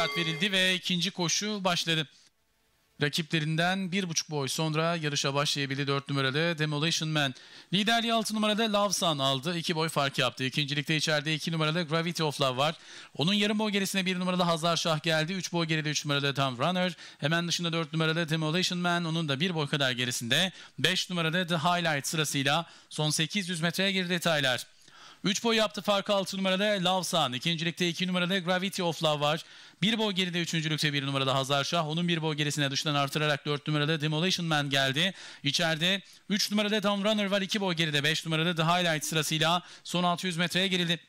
start verildi ve ikinci koşu başladı. Rakiplerinden bir buçuk boy sonra yarışa başlayabildi 4 numaralı Demolition Man. Liderliği 6 numarada Lavsan aldı. 2 boy fark yaptı. İkincilikte içeride 2 iki numaralı Gravity of Love var. Onun yarım boy gerisine 1 numaralı Hazar Şah geldi. 3 boy geride 3 numaralı Tom Runner. Hemen dışında 4 numaralı Demolition Man. Onun da 1 boy kadar gerisinde. 5 numaralı The Highlight sırasıyla son 800 metreye girdi detaylar. 3 boy yaptı farkı 6 numarada Love Lavsan. İkincilikte 2 iki numarada Gravity of Love var. 1 boy geride 3. lükte 1 numarada Hazar Şah. Onun 1 boy gerisine dıştan artırarak 4 numarada Demolition Man geldi. İçeride 3 numarada Tom Runner var. 2 boy geride 5 numarada The Highlight sırasıyla son 600 metreye gerildi.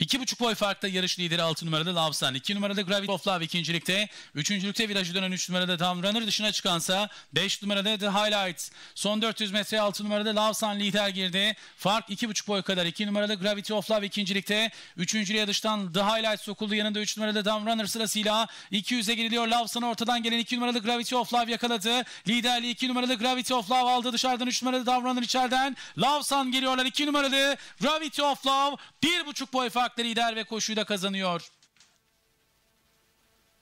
2,5 boy farkta yarış lideri 6 numarada Lavsan. 2 numarada Gravity of Love ikincilikte. Üçüncülükte virajı dönen 3 numarada Tam Runner dışına çıkansa 5 numarada The Highlights. Son 400 metre 6 numarada Lavsan lider girdi. Fark 2,5 boy kadar. 2 numarada Gravity of Love ikincilikte. Üçüncülüğe dıştan The Highlights sokuldu. Yanında 3 numarada Tam Runner sırasıyla 200'e giriliyor. Lavsan ortadan gelen 2 numaralı Gravity of Love yakaladı. Liderli 2 numaralı Gravity of Love aldı. Dışarıdan 3 numaralı runner içeriden. Lavsan geliyorlar. 2 numaralı Gravity of Love 1,5 boy fark farklı lider ve koşuyu da kazanıyor.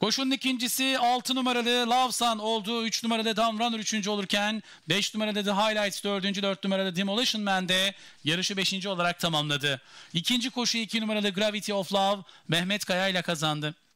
Koşunun ikincisi 6 numaralı Lavsan oldu. 3 numaralı Dam Runner 3. olurken 5 numaralı The Highlights 4. 4 numaralı Demolition Man de yarışı 5. olarak tamamladı. İkinci koşu 2 numaralı Gravity of Love Mehmet Kaya ile kazandı.